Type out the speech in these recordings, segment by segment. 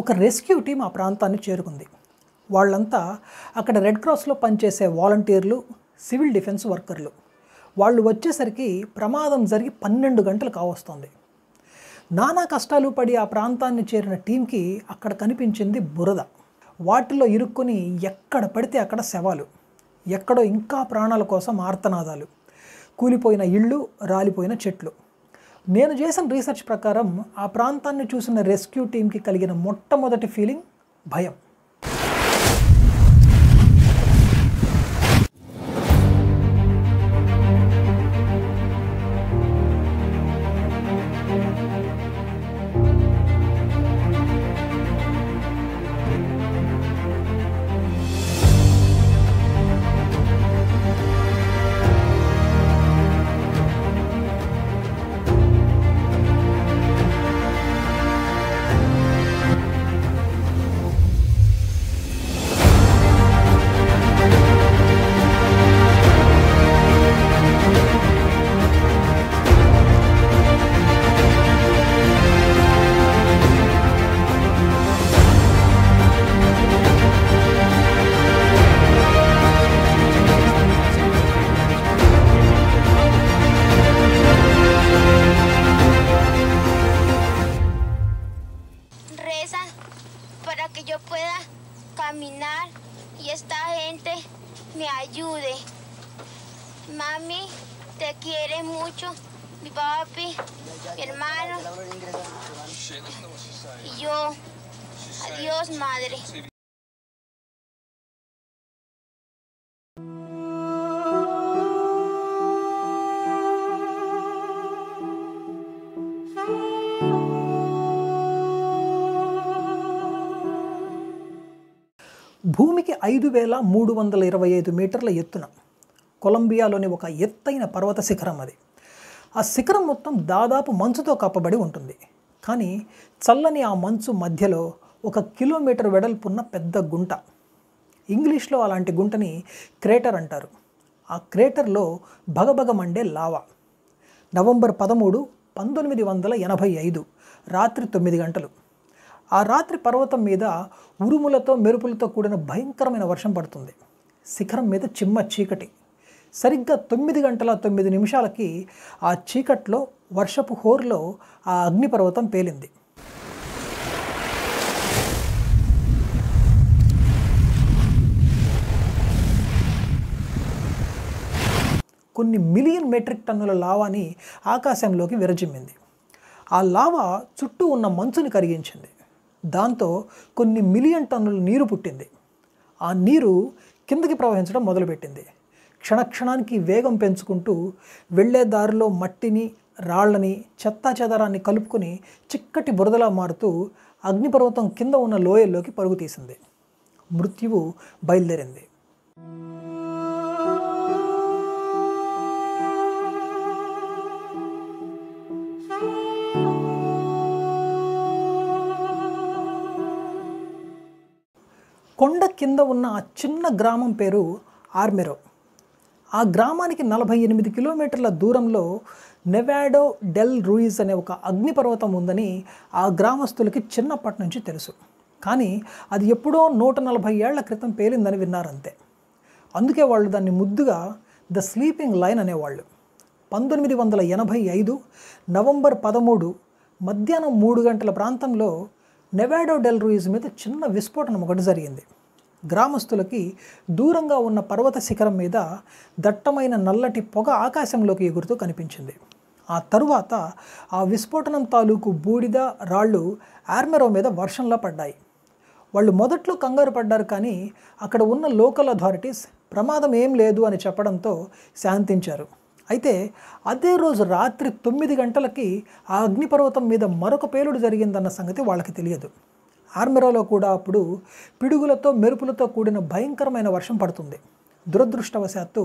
ఒక rescue team ఆ ప్రాంతాన్ని చేరుకుంది వాళ్ళంతా అక్కడ రెడ్ క్రాస్లో పనిచేసే వాలంటీర్లు సివిల్ డిఫెన్స్ వర్కర్లు వాళ్ళు వచ్చేసరికి ప్రమాదం జరిగి పన్నెండు గంటలు కావస్తుంది నానా కష్టాలు పడి ఆ ప్రాంతాన్ని చేరిన టీంకి అక్కడ కనిపించింది బురద వాటిలో ఇరుక్కుని ఎక్కడ పడితే అక్కడ శవాలు ఎక్కడో ఇంకా ప్రాణాల కోసం ఆర్తనాదాలు కూలిపోయిన ఇళ్ళు రాలిపోయిన చెట్లు నేను చేసిన రీసెర్చ్ ప్రకారం ఆ ప్రాంతాన్ని చూసిన రెస్క్యూ టీంకి కలిగిన మొట్టమొదటి ఫీలింగ్ భయం y esta gente me ayude. Mami, te quiere mucho, mi papi, mi hermano y yo. Adiós, madre. భూమికి ఐదు వేల మూడు వందల ఇరవై ఐదు మీటర్ల ఎత్తున కొలంబియాలోని ఒక ఎత్తైన పర్వత శిఖరం అది ఆ శిఖరం మొత్తం దాదాపు మంచుతో కప్పబడి ఉంటుంది కానీ చల్లని ఆ మంచు మధ్యలో ఒక కిలోమీటర్ వెడల్పున్న పెద్ద గుంట ఇంగ్లీష్లో అలాంటి గుంటని క్రేటర్ అంటారు ఆ క్రేటర్లో భగభగమండే లావా నవంబర్ పదమూడు పంతొమ్మిది వందల ఎనభై ఐదు రాత్రి తొమ్మిది గంటలు ఆ రాత్రి పర్వతం మీద ఉరుములతో మెరుపులతో కూడిన భయంకరమైన వర్షం పడుతుంది శిఖరం మీద చిమ్మ చీకటి సరిగ్గా తొమ్మిది గంటల తొమ్మిది నిమిషాలకి ఆ చీకట్లో వర్షపు హోర్లో ఆ అగ్నిపర్వతం పేలింది కొన్ని మిలియన్ మెట్రిక్ టన్నుల లావాని ఆకాశంలోకి విరజిమ్మింది ఆ లావా చుట్టూ ఉన్న మంచుని కరిగించింది దాంతో కొన్ని మిలియన్ టన్నుల నీరు పుట్టింది ఆ నీరు కిందకి ప్రవహించడం మొదలుపెట్టింది క్షణక్షణానికి వేగం పెంచుకుంటూ వెళ్లే దారిలో మట్టిని రాళ్లని చెత్తా చెదరాన్ని కలుపుకొని చిక్కటి బురదలా మారుతూ అగ్నిపర్వతం కింద ఉన్న లోయల్లోకి పరుగు తీసింది మృత్యువు బయలుదేరింది కొండ కింద ఉన్న ఆ చిన్న గ్రామం పేరు ఆర్మెరో ఆ గ్రామానికి నలభై ఎనిమిది కిలోమీటర్ల దూరంలో నెవాడో డెల్ రూయిస్ అనే ఒక అగ్నిపర్వతం ఉందని ఆ గ్రామస్తులకి చిన్నప్పటి నుంచి తెలుసు కానీ అది ఎప్పుడో నూట నలభై ఏళ్ల క్రితం పేలిందని విన్నారంతే అందుకే వాళ్ళు దాన్ని ముద్దుగా ద స్లీపింగ్ లైన్ అనేవాళ్ళు పంతొమ్మిది వందల ఎనభై ఐదు నవంబర్ పదమూడు మధ్యాహ్నం మూడు గంటల ప్రాంతంలో నెవాడో డెల్ రూయిజ్ మీద చిన్న విస్ఫోటనం ఒకటి జరిగింది గ్రామస్తులకి దూరంగా ఉన్న పర్వత శిఖరం మీద దట్టమైన నల్లటి పొగ ఆకాశంలోకి ఎగురుతూ కనిపించింది ఆ తరువాత ఆ విస్ఫోటనం తాలూకు బూడిద రాళ్ళు ఆర్మెరో మీద వర్షంలా పడ్డాయి వాళ్ళు మొదట్లో కంగారు పడ్డారు కానీ అక్కడ ఉన్న లోకల్ అథారిటీస్ ప్రమాదం ఏం లేదు అని చెప్పడంతో శాంతించారు అయితే అదే రోజు రాత్రి తొమ్మిది గంటలకి ఆ అగ్నిపర్వతం మీద మరొక పేలుడు జరిగిందన్న సంగతి వాళ్ళకి తెలియదు ఆర్మెరాలో కూడా అప్పుడు పిడుగులతో మెరుపులతో కూడిన భయంకరమైన వర్షం పడుతుంది దురదృష్టవశాత్తు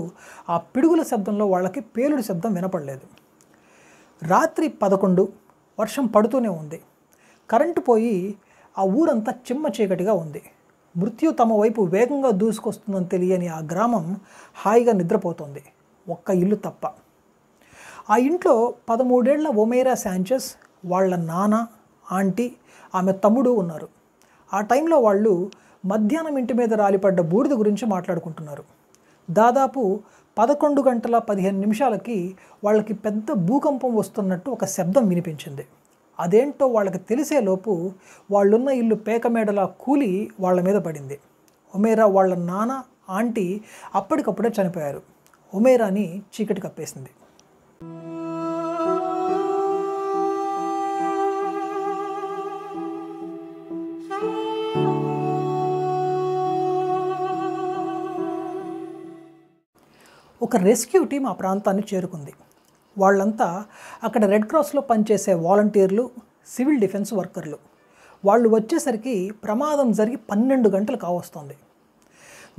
ఆ పిడుగుల శబ్దంలో వాళ్ళకి పేలుడు శబ్దం వినపడలేదు రాత్రి పదకొండు వర్షం పడుతూనే ఉంది కరెంటు పోయి ఆ ఊరంతా చిమ్మ చీకటిగా ఉంది మృత్యు తమ వైపు వేగంగా దూసుకొస్తుందని తెలియని ఆ గ్రామం హాయిగా నిద్రపోతుంది ఒక్క ఇల్లు తప్ప ఆ ఇంట్లో పదమూడేళ్ల ఒమేరా శాంచెస్ వాళ్ళ నాన్న ఆంటీ ఆమె తమ్ముడు ఉన్నారు ఆ టైంలో వాళ్ళు మధ్యాహ్నం ఇంటి మీద రాలిపడ్డ బూడిద గురించి మాట్లాడుకుంటున్నారు దాదాపు పదకొండు గంటల పదిహేను నిమిషాలకి వాళ్ళకి పెద్ద భూకంపం వస్తున్నట్టు ఒక శబ్దం వినిపించింది అదేంటో వాళ్ళకి తెలిసేలోపు వాళ్ళున్న ఇల్లు పేకమేడలా కూలి వాళ్ళ మీద పడింది ఒమేరా వాళ్ళ నాన్న ఆంటీ అప్పటికప్పుడే చనిపోయారు ఉమేరాని చీకటి కప్పేసింది ఒక రెస్క్యూ టీం ఆ ప్రాంతాన్ని చేరుకుంది వాళ్ళంతా అక్కడ రెడ్ క్రాస్లో పనిచేసే వాలంటీర్లు సివిల్ డిఫెన్స్ వర్కర్లు వాళ్ళు వచ్చేసరికి ప్రమాదం జరిగి పన్నెండు గంటలు కావస్తుంది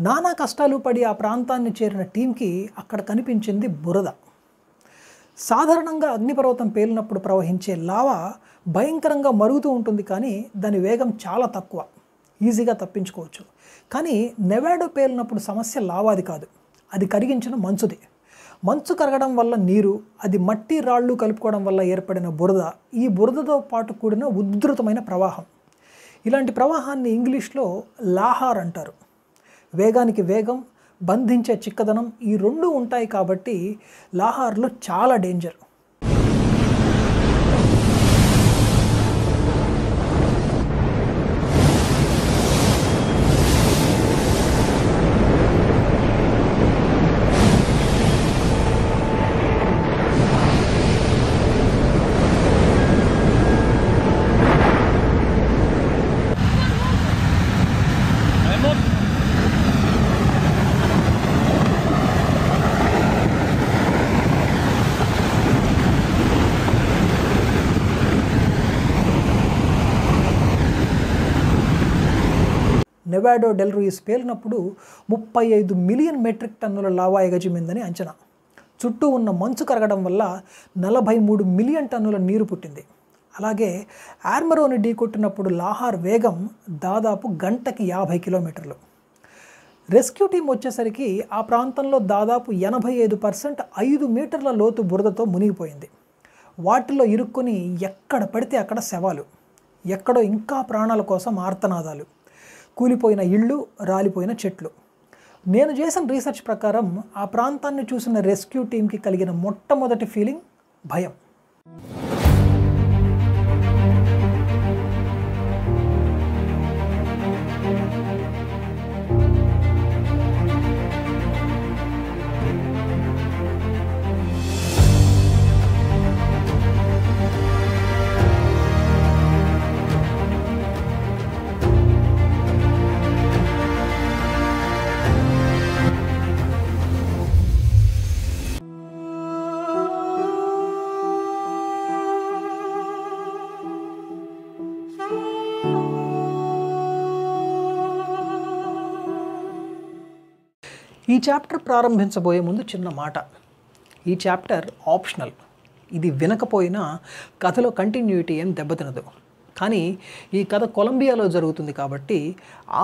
నానా కష్టాలు పడి ఆ ప్రాంతాన్ని చేరిన టీంకి అక్కడ కనిపించింది బురద సాధారణంగా అగ్నిపర్వతం పేలినప్పుడు ప్రవహించే లావా భయంకరంగా మరుగుతూ ఉంటుంది కానీ దాని వేగం చాలా తక్కువ ఈజీగా తప్పించుకోవచ్చు కానీ నెవాడో పేలినప్పుడు సమస్య లావాది కాదు అది కరిగించిన మంచుది మంచు కరగడం వల్ల నీరు అది మట్టి రాళ్ళు కలుపుకోవడం వల్ల ఏర్పడిన బురద ఈ బురదతో పాటు కూడిన ఉధృతమైన ప్రవాహం ఇలాంటి ప్రవాహాన్ని ఇంగ్లీష్లో లాహార్ అంటారు వేగానికి వేగం బంధించే చిక్కదనం ఈ రెండు ఉంటాయి కాబట్టి లాహార్లు చాలా డేంజర్ నెవాడో డెల్రూయిస్ పేలినప్పుడు ముప్పై ఐదు మిలియన్ మెట్రిక్ టన్నుల లావా ఎగజిమిందని అంచనా చుట్టూ ఉన్న మంచు కరగడం వల్ల నలభై మూడు మిలియన్ టన్నుల నీరు పుట్టింది అలాగే ఆర్మరోని ఢీకొట్టినప్పుడు లాహార్ వేగం దాదాపు గంటకి యాభై కిలోమీటర్లు రెస్క్యూ టీం వచ్చేసరికి ఆ ప్రాంతంలో దాదాపు ఎనభై ఐదు పర్సెంట్ ఐదు మీటర్ల లోతు బురదతో మునిగిపోయింది వాటిలో ఇరుక్కుని ఎక్కడ పడితే అక్కడ శవాలు ఎక్కడో ఇంకా ప్రాణాల కోసం ఆర్తనాదాలు కూలిపోయిన ఇళ్ళు రాలిపోయిన చెట్లు నేను చేసిన రీసెర్చ్ ప్రకారం ఆ ప్రాంతాన్ని చూసిన రెస్క్యూ టీంకి కలిగిన మొట్టమొదటి ఫీలింగ్ భయం ఈ చాప్టర్ ప్రారంభించబోయే ముందు చిన్న మాట ఈ చాప్టర్ ఆప్షనల్ ఇది వినకపోయినా కథలో కంటిన్యూటీ ఏం దెబ్బతినదు కానీ ఈ కథ కొలంబియాలో జరుగుతుంది కాబట్టి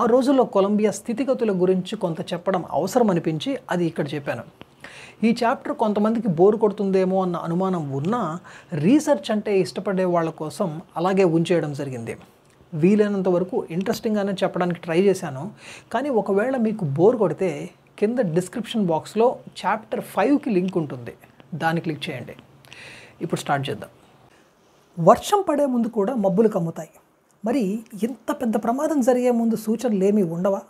ఆ రోజుల్లో కొలంబియా స్థితిగతుల గురించి కొంత చెప్పడం అవసరం అనిపించి అది ఇక్కడ చెప్పాను ఈ చాప్టర్ కొంతమందికి బోర్ కొడుతుందేమో అన్న అనుమానం ఉన్నా రీసెర్చ్ అంటే ఇష్టపడే వాళ్ళ కోసం అలాగే ఉంచేయడం జరిగింది వీలైనంత వరకు ఇంట్రెస్టింగ్గానే చెప్పడానికి ట్రై చేశాను కానీ ఒకవేళ మీకు బోర్ కొడితే కింద డిస్క్రిప్షన్ బాక్స్లో చాప్టర్ ఫైవ్కి లింక్ ఉంటుంది దాన్ని క్లిక్ చేయండి ఇప్పుడు స్టార్ట్ చేద్దాం వర్షం పడే ముందు కూడా మబ్బులు కమ్ముతాయి మరి ఇంత పెద్ద ప్రమాదం జరిగే ముందు సూచనలు ఏమీ ఉండవా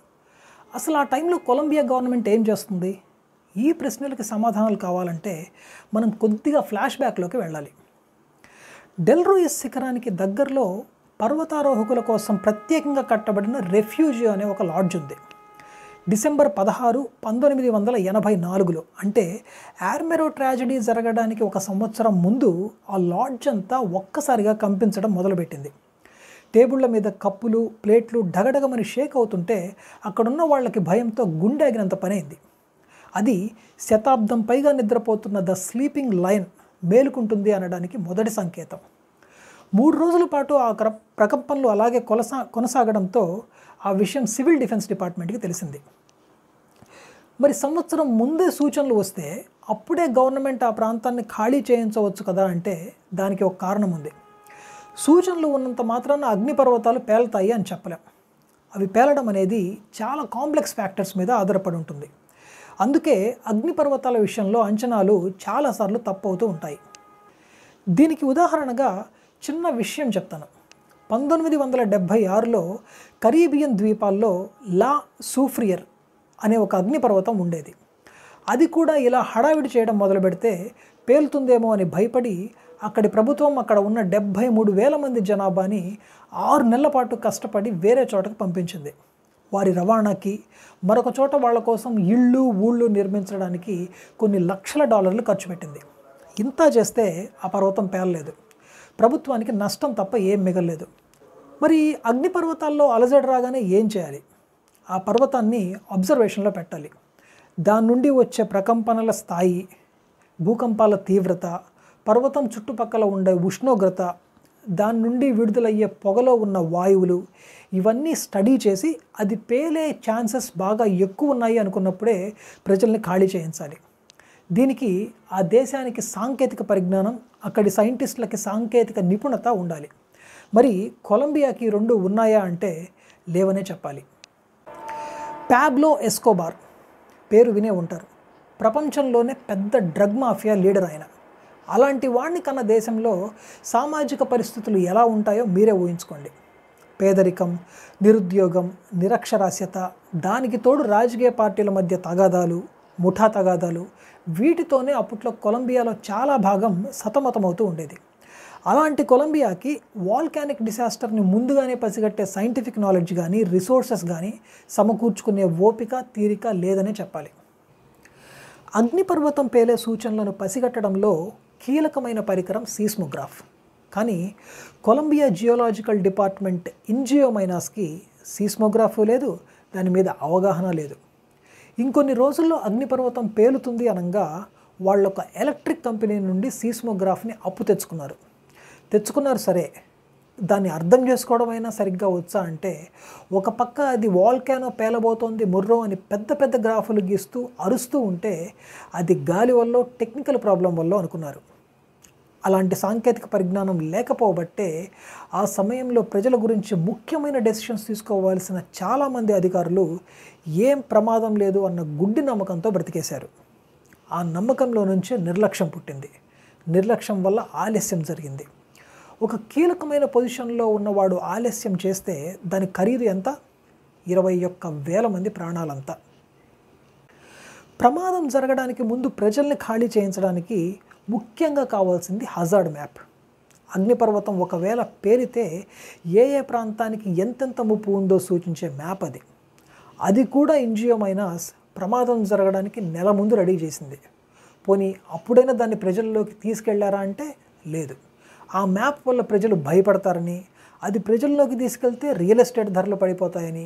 అసలు ఆ టైంలో కొలంబియా గవర్నమెంట్ ఏం చేస్తుంది ఈ ప్రశ్నలకి సమాధానాలు కావాలంటే మనం కొద్దిగా ఫ్లాష్ బ్యాక్లోకి వెళ్ళాలి డెల్రూయస్ శిఖరానికి దగ్గరలో పర్వతారోహకుల కోసం ప్రత్యేకంగా కట్టబడిన రెఫ్యూజియో అనే ఒక లాడ్జ్ ఉంది డిసెంబర్ పదహారు పంతొమ్మిది వందల ఎనభై నాలుగులో అంటే యార్మెరో ట్రాజడీ జరగడానికి ఒక సంవత్సరం ముందు ఆ లాడ్జ్ అంతా ఒక్కసారిగా కంపించడం మొదలుపెట్టింది టేబుళ్ల మీద కప్పులు ప్లేట్లు డగడగమని షేక్ అవుతుంటే అక్కడున్న వాళ్ళకి భయంతో గుండెగినంత పనైంది అది శతాబ్దం పైగా నిద్రపోతున్న ద స్లీపింగ్ లైన్ మేలుకుంటుంది అనడానికి మొదటి సంకేతం మూడు రోజుల పాటు ఆ ప్రకంపనలు అలాగే కొనసా కొనసాగడంతో ఆ విషయం సివిల్ డిఫెన్స్ డిపార్ట్మెంట్కి తెలిసింది మరి సంవత్సరం ముందే సూచనలు వస్తే అప్పుడే గవర్నమెంట్ ఆ ప్రాంతాన్ని ఖాళీ చేయించవచ్చు కదా అంటే దానికి ఒక కారణం ఉంది సూచనలు ఉన్నంత మాత్రాన అగ్నిపర్వతాలు పేలుతాయి అని చెప్పలేం అవి పేలడం అనేది చాలా కాంప్లెక్స్ ఫ్యాక్టర్స్ మీద ఆధారపడి ఉంటుంది అందుకే అగ్నిపర్వతాల విషయంలో అంచనాలు చాలాసార్లు తప్పవుతూ ఉంటాయి దీనికి ఉదాహరణగా చిన్న విషయం చెప్తాను పంతొమ్మిది వందల డెబ్భై ఆరులో కరీబియన్ ద్వీపాల్లో లా సూఫ్రియర్ అనే ఒక అగ్నిపర్వతం ఉండేది అది కూడా ఇలా హడావిడి చేయడం మొదలు పెడితే పేలుతుందేమో అని భయపడి అక్కడి ప్రభుత్వం అక్కడ ఉన్న డెబ్భై మూడు వేల మంది జనాభాని ఆరు నెలల పాటు కష్టపడి వేరే చోటకు పంపించింది వారి రవాణాకి మరొక చోట వాళ్ళ కోసం ఇళ్ళు ఊళ్ళు నిర్మించడానికి కొన్ని లక్షల డాలర్లు ఖర్చు పెట్టింది ఇంత చేస్తే ఆ పర్వతం పేలలేదు ప్రభుత్వానికి నష్టం తప్ప ఏం మిగలలేదు మరి అగ్నిపర్వతాల్లో అలజడి రాగానే ఏం చేయాలి ఆ పర్వతాన్ని అబ్జర్వేషన్లో పెట్టాలి దాని నుండి వచ్చే ప్రకంపనల స్థాయి భూకంపాల తీవ్రత పర్వతం చుట్టుపక్కల ఉండే ఉష్ణోగ్రత దాని నుండి విడుదలయ్యే పొగలో ఉన్న వాయువులు ఇవన్నీ స్టడీ చేసి అది పేలే ఛాన్సెస్ బాగా ఎక్కువ ఉన్నాయి అనుకున్నప్పుడే ప్రజల్ని ఖాళీ చేయించాలి దీనికి ఆ దేశానికి సాంకేతిక పరిజ్ఞానం అక్కడి సైంటిస్టులకి సాంకేతిక నిపుణత ఉండాలి మరి కొలంబియాకి రెండు ఉన్నాయా అంటే లేవనే చెప్పాలి ప్యాబ్లో ఎస్కోబార్ పేరు వినే ఉంటారు ప్రపంచంలోనే పెద్ద డ్రగ్ మాఫియా లీడర్ ఆయన అలాంటి వాడిని కన్న దేశంలో సామాజిక పరిస్థితులు ఎలా ఉంటాయో మీరే ఊహించుకోండి పేదరికం నిరుద్యోగం నిరక్షరాస్యత దానికి తోడు రాజకీయ పార్టీల మధ్య తగాదాలు ముఠా తగాదాలు వీటితోనే అప్పట్లో కొలంబియాలో చాలా భాగం సతమతమవుతూ ఉండేది అలాంటి కొలంబియాకి వాల్కానిక్ డిసాస్టర్ని ముందుగానే పసిగట్టే సైంటిఫిక్ నాలెడ్జ్ కానీ రిసోర్సెస్ కానీ సమకూర్చుకునే ఓపిక తీరిక లేదనే చెప్పాలి అగ్నిపర్వతం పేలే సూచనలను పసిగట్టడంలో కీలకమైన పరికరం సీస్మోగ్రాఫ్ కానీ కొలంబియా జియోలాజికల్ డిపార్ట్మెంట్ ఇన్జియోమైనాస్కి సీస్మోగ్రాఫ్ లేదు దాని మీద అవగాహన లేదు ఇంకొన్ని రోజుల్లో అగ్నిపర్వతం పేలుతుంది అనగా వాళ్ళొక ఎలక్ట్రిక్ కంపెనీ నుండి సీస్మోగ్రాఫ్ని అప్పు తెచ్చుకున్నారు తెచ్చుకున్నారు సరే దాన్ని అర్థం చేసుకోవడం అయినా సరిగ్గా వచ్చా అంటే ఒక పక్క అది వాల్కానో పేలబోతోంది ముర్రో అని పెద్ద పెద్ద గ్రాఫులు గీస్తూ అరుస్తూ ఉంటే అది గాలి వల్ల టెక్నికల్ ప్రాబ్లం వల్ల అనుకున్నారు అలాంటి సాంకేతిక పరిజ్ఞానం లేకపోబట్టే ఆ సమయంలో ప్రజల గురించి ముఖ్యమైన డెసిషన్స్ తీసుకోవాల్సిన చాలామంది అధికారులు ఏం ప్రమాదం లేదు అన్న గుడ్డి నమ్మకంతో బ్రతికేశారు ఆ నమ్మకంలో నుంచే నిర్లక్ష్యం పుట్టింది నిర్లక్ష్యం వల్ల ఆలస్యం జరిగింది ఒక కీలకమైన పొజిషన్లో ఉన్నవాడు ఆలస్యం చేస్తే దాని ఖరీదు ఎంత ఇరవై ఒక్క వేల మంది ప్రాణాలంతా ప్రమాదం జరగడానికి ముందు ప్రజల్ని ఖాళీ చేయించడానికి ముఖ్యంగా కావాల్సింది హజార్డ్ మ్యాప్ అగ్నిపర్వతం ఒకవేళ పేరితే ఏ ఏ ప్రాంతానికి ఎంతెంత ముప్పు ఉందో సూచించే మ్యాప్ అది అది కూడా ఎన్జిఓ మైనాస్ ప్రమాదం జరగడానికి నెల ముందు రెడీ చేసింది పోనీ అప్పుడైనా దాన్ని ప్రజల్లోకి తీసుకెళ్లారా అంటే లేదు ఆ మ్యాప్ వల్ల ప్రజలు భయపడతారని అది ప్రజల్లోకి తీసుకెళ్తే రియల్ ఎస్టేట్ ధరలు పడిపోతాయని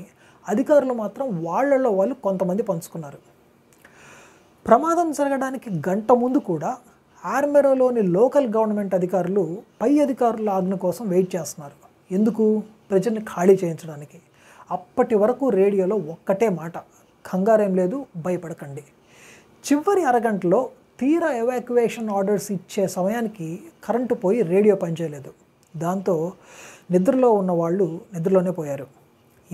అధికారులు మాత్రం వాళ్ళల్లో వాళ్ళు కొంతమంది పంచుకున్నారు ప్రమాదం జరగడానికి గంట ముందు కూడా ఆర్మెరోలోని లోకల్ గవర్నమెంట్ అధికారులు పై అధికారుల ఆజ్ఞ కోసం వెయిట్ చేస్తున్నారు ఎందుకు ప్రజల్ని ఖాళీ చేయించడానికి అప్పటి వరకు రేడియోలో ఒక్కటే మాట కంగారేం లేదు భయపడకండి చివరి అరగంటలో తీరా ఎవాక్యువేషన్ ఆర్డర్స్ ఇచ్చే సమయానికి కరెంటు పోయి రేడియో పనిచేయలేదు దాంతో నిద్రలో ఉన్న వాళ్ళు నిద్రలోనే పోయారు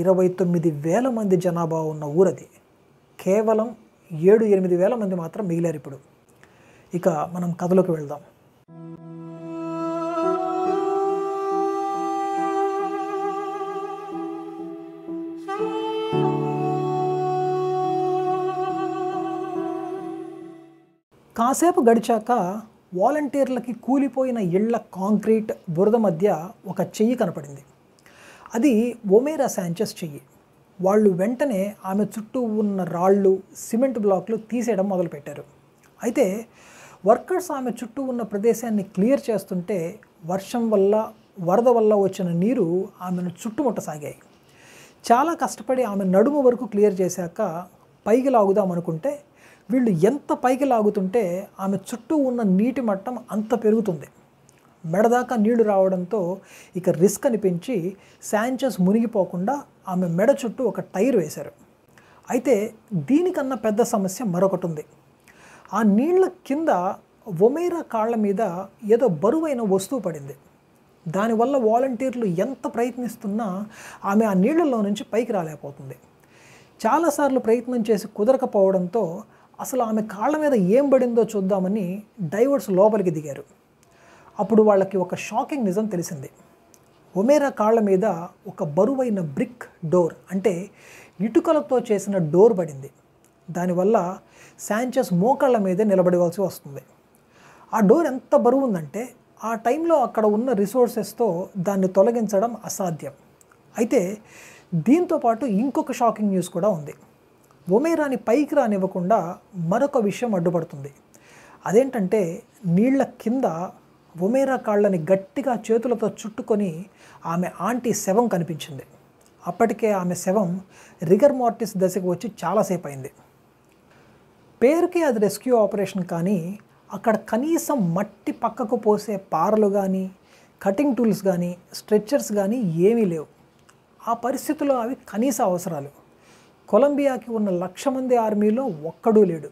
ఇరవై తొమ్మిది వేల మంది జనాభా ఉన్న ఊరది కేవలం ఏడు ఎనిమిది వేల మంది మాత్రం మిగిలారు ఇప్పుడు ఇక మనం కథలోకి వెళ్దాం కాసేపు గడిచాక వాలంటీర్లకి కూలిపోయిన ఇళ్ల కాంక్రీట్ బురద మధ్య ఒక చెయ్యి కనపడింది అది ఒమేరా శాంచెస్ చెయ్యి వాళ్ళు వెంటనే ఆమె చుట్టూ ఉన్న రాళ్ళు సిమెంట్ బ్లాక్లు తీసేయడం మొదలుపెట్టారు అయితే వర్కర్స్ ఆమె చుట్టూ ఉన్న ప్రదేశాన్ని క్లియర్ చేస్తుంటే వర్షం వల్ల వరద వల్ల వచ్చిన నీరు ఆమెను చుట్టుముట్టసాగాయి చాలా కష్టపడి ఆమె నడుము వరకు క్లియర్ చేశాక పైకి లాగుదాం అనుకుంటే వీళ్ళు ఎంత పైకి లాగుతుంటే ఆమె చుట్టూ ఉన్న నీటి మట్టం అంత పెరుగుతుంది మెడదాకా నీళ్లు రావడంతో ఇక రిస్క్ అనిపించి శాంచెస్ మునిగిపోకుండా ఆమె మెడ చుట్టూ ఒక టైర్ వేశారు అయితే దీనికన్నా పెద్ద సమస్య మరొకటి ఉంది ఆ నీళ్ల కింద ఒమేరా కాళ్ళ మీద ఏదో బరువైన వస్తువు పడింది దానివల్ల వాలంటీర్లు ఎంత ప్రయత్నిస్తున్నా ఆమె ఆ నీళ్లలో నుంచి పైకి రాలేకపోతుంది చాలాసార్లు ప్రయత్నం చేసి కుదరకపోవడంతో అసలు ఆమె కాళ్ళ మీద ఏం పడిందో చూద్దామని డైవర్స్ లోపలికి దిగారు అప్పుడు వాళ్ళకి ఒక షాకింగ్ నిజం తెలిసింది ఒమేరా కాళ్ళ మీద ఒక బరువైన బ్రిక్ డోర్ అంటే ఇటుకలతో చేసిన డోర్ పడింది దానివల్ల శాంచెస్ మోకాళ్ళ మీదే నిలబడవలసి వస్తుంది ఆ డోర్ ఎంత బరువు ఉందంటే ఆ టైంలో అక్కడ ఉన్న రిసోర్సెస్తో దాన్ని తొలగించడం అసాధ్యం అయితే దీంతో పాటు ఇంకొక షాకింగ్ న్యూస్ కూడా ఉంది ఒమేరాని పైకి రానివ్వకుండా మరొక విషయం అడ్డుపడుతుంది అదేంటంటే నీళ్ల కింద ఒమేరా కాళ్ళని గట్టిగా చేతులతో చుట్టుకొని ఆమె ఆంటీ శవం కనిపించింది అప్పటికే ఆమె శవం రిగర్ మార్టిస్ దశకు వచ్చి చాలాసేపు అయింది పేరుకే అది రెస్క్యూ ఆపరేషన్ కానీ అక్కడ కనీసం మట్టి పక్కకు పోసే పారలు కానీ కటింగ్ టూల్స్ కానీ స్ట్రెచ్చర్స్ కానీ ఏమీ లేవు ఆ పరిస్థితుల్లో అవి కనీస అవసరాలు కొలంబియాకి ఉన్న లక్ష మంది ఆర్మీలో ఒక్కడూ లేడు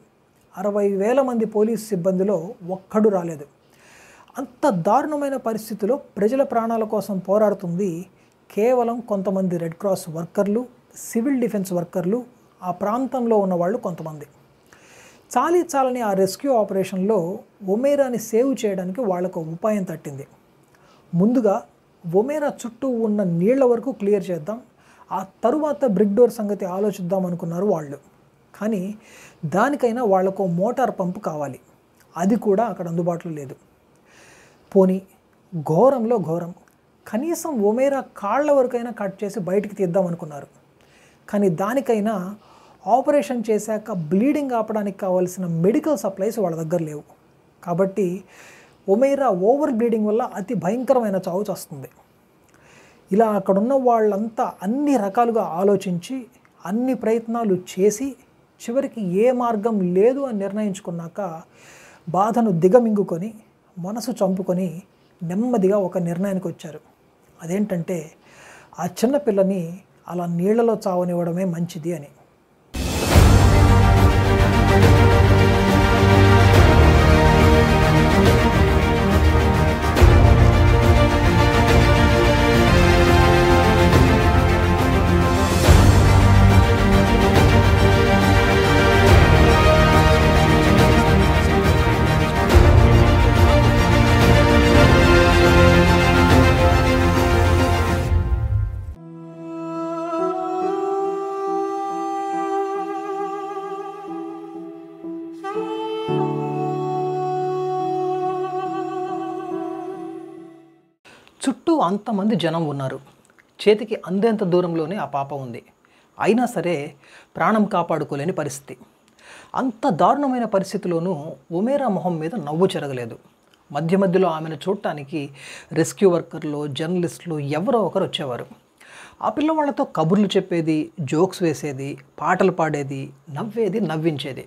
అరవై వేల మంది పోలీస్ సిబ్బందిలో ఒక్కడు రాలేదు అంత దారుణమైన పరిస్థితిలో ప్రజల ప్రాణాల కోసం పోరాడుతుంది కేవలం కొంతమంది రెడ్ క్రాస్ వర్కర్లు సివిల్ డిఫెన్స్ వర్కర్లు ఆ ప్రాంతంలో ఉన్నవాళ్ళు కొంతమంది చాలీ చాలని ఆ రెస్క్యూ ఆపరేషన్లో ఒమేరాని సేవ్ చేయడానికి వాళ్ళకు ఉపాయం తట్టింది ముందుగా ఒమేరా చుట్టూ ఉన్న నీళ్ల వరకు క్లియర్ చేద్దాం ఆ తరువాత బ్రిక్ డోర్ సంగతి ఆలోచిద్దాం అనుకున్నారు వాళ్ళు కానీ దానికైనా వాళ్ళకు మోటార్ పంపు కావాలి అది కూడా అక్కడ అందుబాటులో లేదు పోనీ ఘోరంలో ఘోరం కనీసం ఒమేరా కాళ్ళ వరకైనా కట్ చేసి బయటికి తీద్దాం అనుకున్నారు కానీ దానికైనా ఆపరేషన్ చేశాక బ్లీడింగ్ ఆపడానికి కావాల్సిన మెడికల్ సప్లైస్ వాళ్ళ దగ్గర లేవు కాబట్టి ఒమేరా ఓవర్ బ్లీడింగ్ వల్ల అతి భయంకరమైన చావు వస్తుంది ఇలా అక్కడున్న వాళ్ళంతా అన్ని రకాలుగా ఆలోచించి అన్ని ప్రయత్నాలు చేసి చివరికి ఏ మార్గం లేదు అని నిర్ణయించుకున్నాక బాధను దిగమింగుకొని మనసు చంపుకొని నెమ్మదిగా ఒక నిర్ణయానికి వచ్చారు అదేంటంటే ఆ చిన్నపిల్లని అలా నీళ్లలో చావనివ్వడమే మంచిది అని అంతమంది జనం ఉన్నారు చేతికి అందేంత దూరంలోనే ఆ పాప ఉంది అయినా సరే ప్రాణం కాపాడుకోలేని పరిస్థితి అంత దారుణమైన పరిస్థితిలోనూ ఉమేరా మొహం మీద నవ్వు జరగలేదు మధ్య మధ్యలో ఆమెను చూడటానికి రెస్క్యూ వర్కర్లు జర్నలిస్టులు ఎవరో ఒకరు వచ్చేవారు ఆ పిల్లవాళ్లతో కబుర్లు చెప్పేది జోక్స్ వేసేది పాటలు పాడేది నవ్వేది నవ్వించేది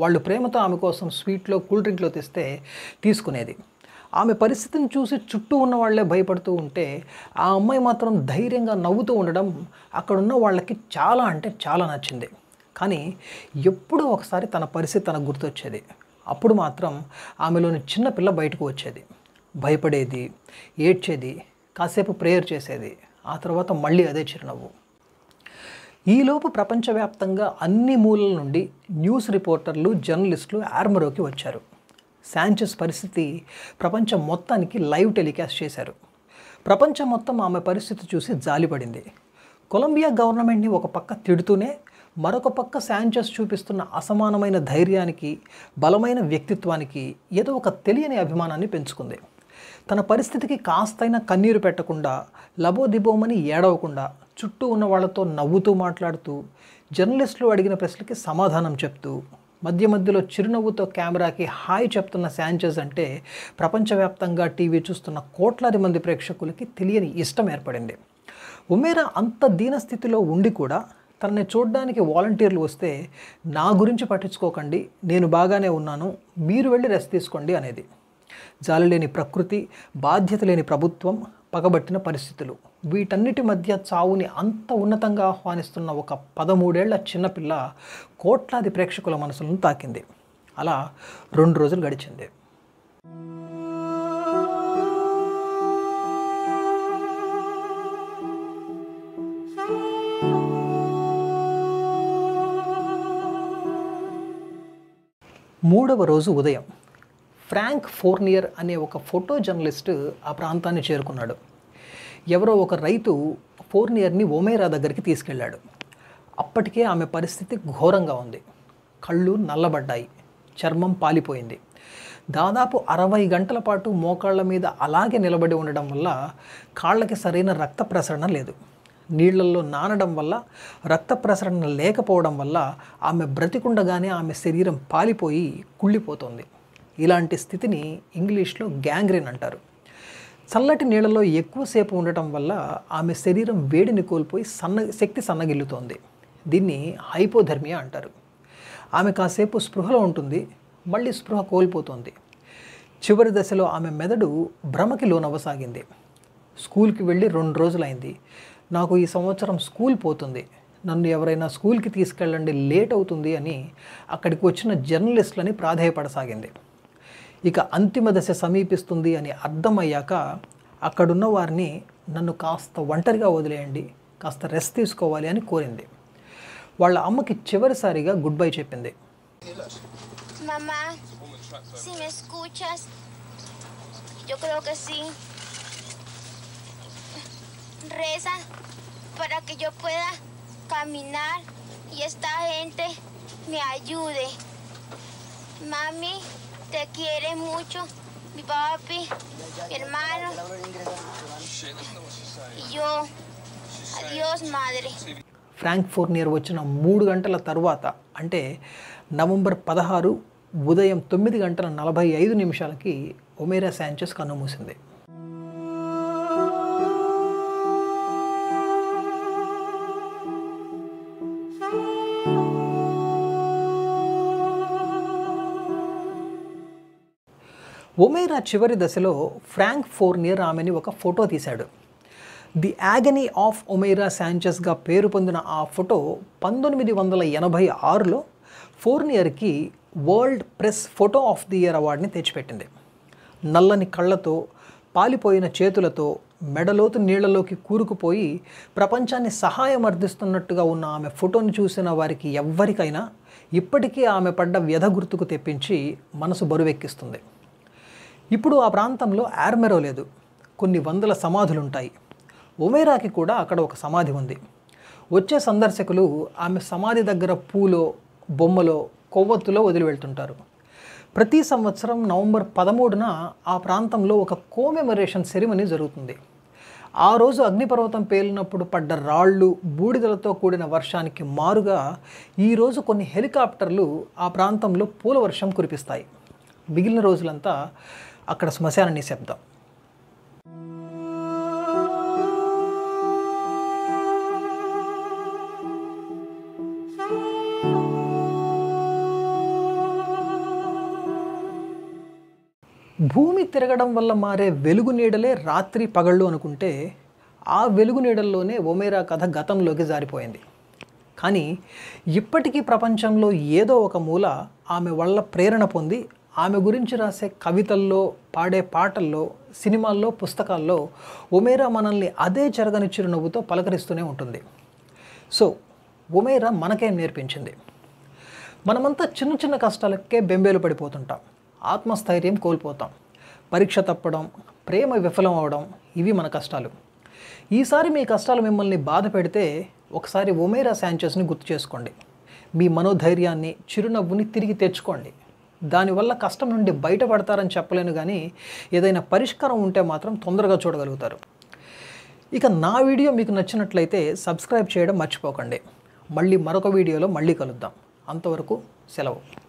వాళ్ళు ప్రేమతో ఆమె కోసం స్వీట్లో కూల్ డ్రింక్లో తెస్తే తీసుకునేది ఆమె పరిస్థితిని చూసి చుట్టూ ఉన్న వాళ్ళే భయపడుతూ ఉంటే ఆ అమ్మాయి మాత్రం ధైర్యంగా నవ్వుతూ ఉండడం అక్కడ ఉన్న వాళ్ళకి చాలా అంటే చాలా నచ్చింది కానీ ఎప్పుడో ఒకసారి తన పరిస్థితి తనకు గుర్తొచ్చేది అప్పుడు మాత్రం ఆమెలోని చిన్న పిల్ల బయటకు వచ్చేది భయపడేది ఏడ్చేది కాసేపు ప్రేయర్ చేసేది ఆ తర్వాత మళ్ళీ అదే చిరునవ్వు ఈలోపు ప్రపంచవ్యాప్తంగా అన్ని మూలల నుండి న్యూస్ రిపోర్టర్లు జర్నలిస్టులు ఆర్మరోకి వచ్చారు శాంచెస్ పరిస్థితి ప్రపంచం మొత్తానికి లైవ్ టెలికాస్ట్ చేశారు ప్రపంచం మొత్తం ఆమె పరిస్థితి చూసి జాలిపడింది కొలంబియా గవర్నమెంట్ని ఒక పక్క తిడుతూనే మరొక పక్క శాంచెస్ చూపిస్తున్న అసమానమైన ధైర్యానికి బలమైన వ్యక్తిత్వానికి ఏదో ఒక తెలియని అభిమానాన్ని పెంచుకుంది తన పరిస్థితికి కాస్తైనా కన్నీరు పెట్టకుండా లబోదిబోమని ఏడవకుండా చుట్టూ ఉన్న వాళ్ళతో నవ్వుతూ మాట్లాడుతూ జర్నలిస్టులు అడిగిన ప్రశ్నలకి సమాధానం చెప్తూ మధ్య మధ్యలో చిరునవ్వుతో కెమెరాకి హాయ్ చెప్తున్న శాంచెస్ అంటే ప్రపంచవ్యాప్తంగా టీవీ చూస్తున్న కోట్లాది మంది ప్రేక్షకులకి తెలియని ఇష్టం ఏర్పడింది ఉమేరా అంత దీనస్థితిలో ఉండి కూడా తనని చూడడానికి వాలంటీర్లు వస్తే నా గురించి పట్టించుకోకండి నేను బాగానే ఉన్నాను మీరు వెళ్ళి రెస్ట్ తీసుకోండి అనేది జాలి లేని ప్రకృతి బాధ్యత లేని ప్రభుత్వం పగబట్టిన పరిస్థితులు వీటన్నిటి మధ్య చావుని అంత ఉన్నతంగా ఆహ్వానిస్తున్న ఒక పదమూడేళ్ల చిన్నపిల్ల కోట్లాది ప్రేక్షకుల మనసులను తాకింది అలా రెండు రోజులు గడిచింది మూడవ రోజు ఉదయం ఫ్రాంక్ ఫోర్నియర్ అనే ఒక ఫోటో జర్నలిస్ట్ ఆ ప్రాంతాన్ని చేరుకున్నాడు ఎవరో ఒక రైతు ఫోర్నియర్ని ఓమేరా దగ్గరికి తీసుకెళ్ళాడు అప్పటికే ఆమె పరిస్థితి ఘోరంగా ఉంది కళ్ళు నల్లబడ్డాయి చర్మం పాలిపోయింది దాదాపు అరవై గంటల పాటు మోకాళ్ళ మీద అలాగే నిలబడి ఉండడం వల్ల కాళ్ళకి సరైన రక్త ప్రసరణ లేదు నీళ్లలో నానడం వల్ల రక్త ప్రసరణ లేకపోవడం వల్ల ఆమె బ్రతికుండగానే ఆమె శరీరం పాలిపోయి కుళ్ళిపోతుంది ఇలాంటి స్థితిని ఇంగ్లీష్లో గ్యాంగ్రీన్ అంటారు చల్లటి నీళ్ళలో ఎక్కువసేపు ఉండటం వల్ల ఆమె శరీరం వేడిని కోల్పోయి సన్న శక్తి సన్నగిల్లుతోంది దీన్ని హైపోధర్మియా అంటారు ఆమె కాసేపు స్పృహలో ఉంటుంది మళ్ళీ స్పృహ కోల్పోతుంది చివరి దశలో ఆమె మెదడు భ్రమకి లోనవ్వసాగింది స్కూల్కి వెళ్ళి రెండు రోజులైంది నాకు ఈ సంవత్సరం స్కూల్ పోతుంది నన్ను ఎవరైనా స్కూల్కి తీసుకెళ్ళండి లేట్ అవుతుంది అని అక్కడికి వచ్చిన జర్నలిస్టులని ప్రాధాయపడసాగింది ఇక అంతిమ దశ సమీపిస్తుంది అని అర్థమయ్యాక అక్కడున్న వారిని నన్ను కాస్త ఒంటరిగా వదిలేయండి కాస్త రెస్ట్ తీసుకోవాలి అని కోరింది వాళ్ళ అమ్మకి చివరిసారిగా గుడ్ బై చెప్పింది caminar y esta gente me ayude. Mami, Te quiere mucho mi papi, mi hermano y yo. Adiós, madre. Frank Fournier వచ్చిన మూడు గంటల తర్వాత అంటే నవంబర్ పదహారు ఉదయం తొమ్మిది గంటల నలభై ఐదు నిమిషాలకి ఒమేరా శాంచెస్ కన్నుమూసింది ఒమేరా చివరి దశలో ఫ్రాంక్ ఫోర్నియర్ ఆమెని ఒక ఫోటో తీశాడు ది యాగనీ ఆఫ్ ఒమేరా శాంచెస్గా పేరు పొందిన ఆ ఫోటో పంతొమ్మిది వందల ఎనభై ఆరులో ఫోర్నియర్కి world press photo of the year అవార్డుని తెచ్చిపెట్టింది నల్లని కళ్ళతో పాలిపోయిన చేతులతో మెడలోతు నీళ్లలోకి కూరుకుపోయి ప్రపంచాన్ని సహాయం అర్థిస్తున్నట్టుగా ఉన్న ఆమె ఫోటోను చూసిన వారికి ఎవ్వరికైనా ఇప్పటికీ ఆమె పడ్డ వ్యధ గుర్తుకు తెప్పించి మనసు బరువెక్కిస్తుంది ఇప్పుడు ఆ ప్రాంతంలో ఆర్మెరో లేదు కొన్ని వందల సమాధులుంటాయి ఒమేరాకి కూడా అక్కడ ఒక సమాధి ఉంది వచ్చే సందర్శకులు ఆమె సమాధి దగ్గర పూలో బొమ్మలో కొవ్వొత్తులో వదిలి వెళ్తుంటారు ప్రతి సంవత్సరం నవంబర్ పదమూడున ఆ ప్రాంతంలో ఒక కోమెమరేషన్ సెరిమనీ జరుగుతుంది ఆ రోజు అగ్నిపర్వతం పేలినప్పుడు పడ్డ రాళ్ళు బూడిదలతో కూడిన వర్షానికి మారుగా ఈరోజు కొన్ని హెలికాప్టర్లు ఆ ప్రాంతంలో పూల వర్షం కురిపిస్తాయి మిగిలిన రోజులంతా అక్కడ శ్మశాన నిశ్శబ్దం భూమి తిరగడం వల్ల మారే వెలుగు నీడలే రాత్రి పగళ్ళు అనుకుంటే ఆ వెలుగు నీడల్లోనే ఒమేరా కథ గతంలోకి జారిపోయింది కానీ ఇప్పటికీ ప్రపంచంలో ఏదో ఒక మూల ఆమె వల్ల ప్రేరణ పొంది ఆమె గురించి రాసే కవితల్లో పాడే పాటల్లో సినిమాల్లో పుస్తకాల్లో ఒమేరా మనల్ని అదే జరగని చిరునవ్వుతో పలకరిస్తూనే ఉంటుంది సో ఒమేరా మనకేం నేర్పించింది మనమంతా చిన్న చిన్న కష్టాలకే బెంబేలు పడిపోతుంటాం ఆత్మస్థైర్యం కోల్పోతాం పరీక్ష తప్పడం ప్రేమ విఫలం అవడం ఇవి మన కష్టాలు ఈసారి మీ కష్టాలు మిమ్మల్ని బాధ పెడితే ఒకసారి ఒమేరా శాంచెస్ని గుర్తు చేసుకోండి మీ మనోధైర్యాన్ని చిరునవ్వుని తిరిగి తెచ్చుకోండి దానివల్ల కష్టం నుండి బయటపడతారని చెప్పలేను కానీ ఏదైనా పరిష్కారం ఉంటే మాత్రం తొందరగా చూడగలుగుతారు ఇక నా వీడియో మీకు నచ్చినట్లయితే సబ్స్క్రైబ్ చేయడం మర్చిపోకండి మళ్ళీ మరొక వీడియోలో మళ్ళీ కలుద్దాం అంతవరకు సెలవు